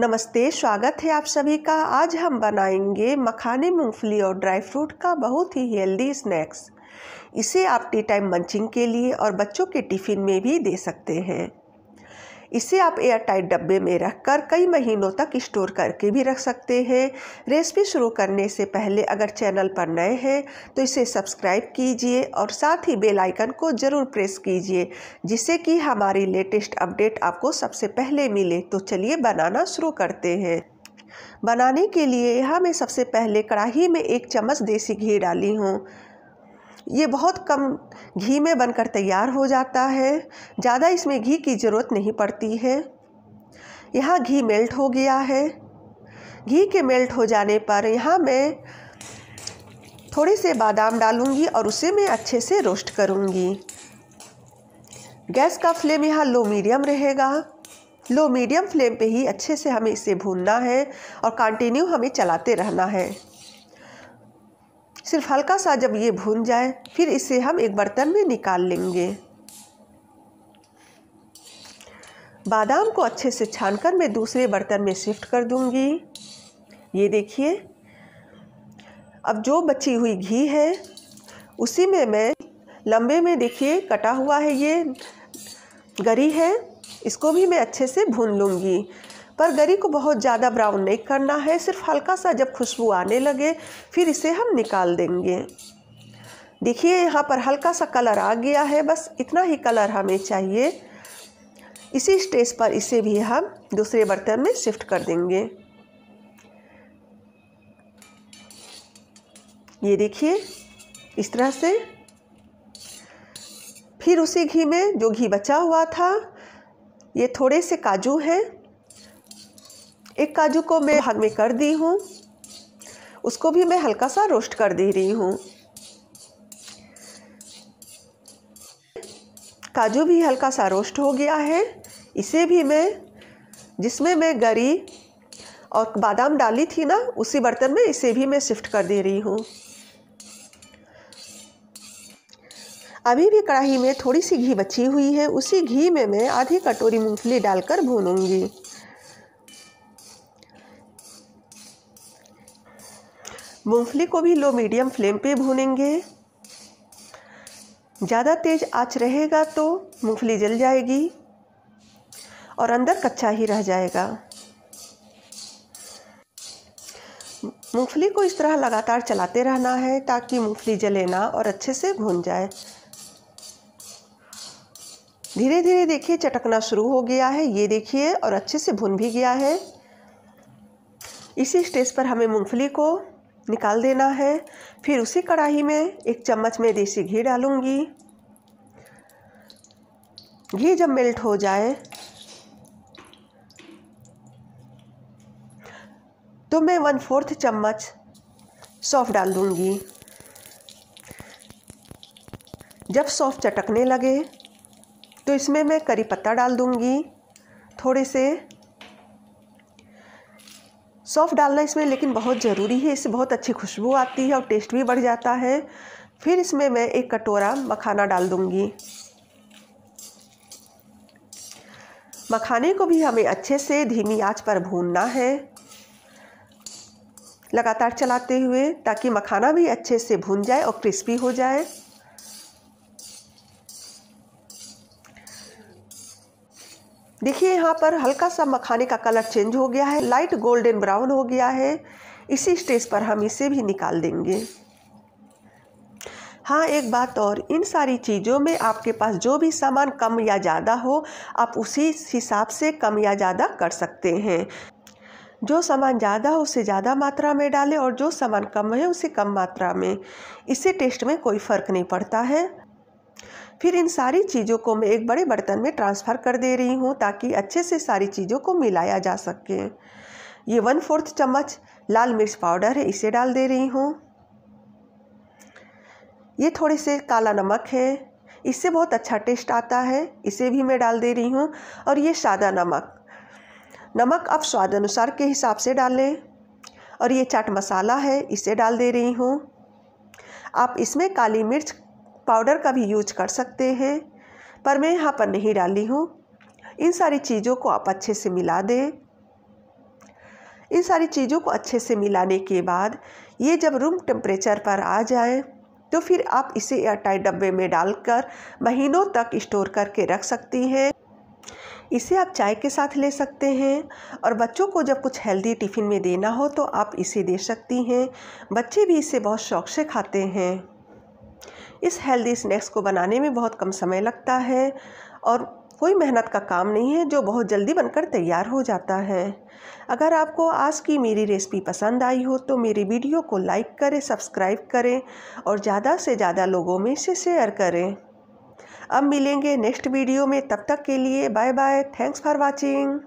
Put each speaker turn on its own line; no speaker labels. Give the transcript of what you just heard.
नमस्ते स्वागत है आप सभी का आज हम बनाएंगे मखाने मूंगफली और ड्राई फ्रूट का बहुत ही हेल्दी स्नैक्स इसे आप टी टाइम मंचिंग के लिए और बच्चों के टिफ़िन में भी दे सकते हैं इसे आप एयर टाइट डब्बे में रखकर कई महीनों तक स्टोर करके भी रख सकते हैं रेसिपी शुरू करने से पहले अगर चैनल पर नए हैं तो इसे सब्सक्राइब कीजिए और साथ ही बेल आइकन को ज़रूर प्रेस कीजिए जिससे कि हमारी लेटेस्ट अपडेट आपको सबसे पहले मिले तो चलिए बनाना शुरू करते हैं बनाने के लिए यहाँ मैं सबसे पहले कढ़ाही में एक चम्मच देसी घी डाली हूँ ये बहुत कम घी में बनकर तैयार हो जाता है ज़्यादा इसमें घी की ज़रूरत नहीं पड़ती है यहाँ घी मेल्ट हो गया है घी के मेल्ट हो जाने पर यहाँ मैं थोड़े से बादाम डालूँगी और उसे मैं अच्छे से रोस्ट करूँगी गैस का फ्लेम यहाँ लो मीडियम रहेगा लो मीडियम फ्लेम पे ही अच्छे से हमें इसे भूनना है और कंटिन्यू हमें चलाते रहना है सिर्फ हल्का सा जब ये भून जाए फिर इसे हम एक बर्तन में निकाल लेंगे बादाम को अच्छे से छानकर मैं दूसरे बर्तन में शिफ्ट कर दूंगी ये देखिए अब जो बची हुई घी है उसी में मैं लंबे में देखिए कटा हुआ है ये गरी है इसको भी मैं अच्छे से भून लूँगी पर गरी को बहुत ज़्यादा ब्राउन नहीं करना है सिर्फ हल्का सा जब खुशबू आने लगे फिर इसे हम निकाल देंगे देखिए यहाँ पर हल्का सा कलर आ गया है बस इतना ही कलर हमें चाहिए इसी स्टेज पर इसे भी हम दूसरे बर्तन में शिफ्ट कर देंगे ये देखिए इस तरह से फिर उसी घी में जो घी बचा हुआ था ये थोड़े से काजू हैं एक काजू को मैं भाग में कर दी हूँ उसको भी मैं हल्का सा रोस्ट कर दे रही हूँ काजू भी हल्का सा रोस्ट हो गया है इसे भी मैं जिसमें मैं गरी और बादाम डाली थी ना उसी बर्तन में इसे भी मैं शिफ्ट कर दे रही हूँ अभी भी कढ़ाई में थोड़ी सी घी बची हुई है उसी घी में मैं आधी कटोरी मूंगफली डालकर भूनूंगी मूंगफली को भी लो मीडियम फ्लेम पे भूनेंगे ज़्यादा तेज आँच रहेगा तो मूंगफली जल जाएगी और अंदर कच्चा ही रह जाएगा मूंगफली को इस तरह लगातार चलाते रहना है ताकि मूंगफली जले ना और अच्छे से भून जाए धीरे धीरे देखिए चटकना शुरू हो गया है ये देखिए और अच्छे से भुन भी गया है इसी स्टेज पर हमें मूंगफली को निकाल देना है फिर उसी कढ़ाई में एक चम्मच में देसी घी डालूँगी घी जब मेल्ट हो जाए तो मैं वन फोर्थ चम्मच सौफ़ डाल दूंगी जब सौफ़ चटकने लगे तो इसमें मैं करी पत्ता डाल दूँगी थोड़े से सौफ़ डालना इसमें लेकिन बहुत ज़रूरी है इससे बहुत अच्छी खुशबू आती है और टेस्ट भी बढ़ जाता है फिर इसमें मैं एक कटोरा मखाना डाल दूँगी मखाने को भी हमें अच्छे से धीमी आंच पर भूनना है लगातार चलाते हुए ताकि मखाना भी अच्छे से भून जाए और क्रिस्पी हो जाए देखिए यहाँ पर हल्का सा मखाने का कलर चेंज हो गया है लाइट गोल्डन ब्राउन हो गया है इसी स्टेज पर हम इसे भी निकाल देंगे हाँ एक बात और इन सारी चीज़ों में आपके पास जो भी सामान कम या ज़्यादा हो आप उसी हिसाब से कम या ज़्यादा कर सकते हैं जो सामान ज़्यादा हो उसे ज़्यादा मात्रा में डालें और जो सामान कम है उसे कम मात्रा में इससे टेस्ट में कोई फ़र्क नहीं पड़ता है फिर इन सारी चीज़ों को मैं एक बड़े बर्तन में ट्रांसफ़र कर दे रही हूँ ताकि अच्छे से सारी चीज़ों को मिलाया जा सके ये वन फोर्थ चम्मच लाल मिर्च पाउडर है इसे डाल दे रही हूँ ये थोड़े से काला नमक है इससे बहुत अच्छा टेस्ट आता है इसे भी मैं डाल दे रही हूँ और ये सादा नमक नमक आप स्वाद अनुसार के हिसाब से डालें और ये चाट मसाला है इसे डाल दे रही हूँ आप इसमें काली मिर्च पाउडर का भी यूज कर सकते हैं पर मैं यहाँ पर नहीं डाली हूँ इन सारी चीज़ों को आप अच्छे से मिला दें इन सारी चीज़ों को अच्छे से मिलाने के बाद ये जब रूम टेम्परेचर पर आ जाए तो फिर आप इसे एयरटाइट डब्बे में डालकर महीनों तक स्टोर करके रख सकती हैं इसे आप चाय के साथ ले सकते हैं और बच्चों को जब कुछ हेल्दी टिफ़िन में देना हो तो आप इसे दे सकती हैं बच्चे भी इसे बहुत शौक से खाते हैं इस हेल्दी स्नैक्स को बनाने में बहुत कम समय लगता है और कोई मेहनत का काम नहीं है जो बहुत जल्दी बनकर तैयार हो जाता है अगर आपको आज की मेरी रेसिपी पसंद आई हो तो मेरी वीडियो को लाइक करें सब्सक्राइब करें और ज़्यादा से ज़्यादा लोगों में इसे शेयर करें अब मिलेंगे नेक्स्ट वीडियो में तब तक के लिए bye bye thanks for watching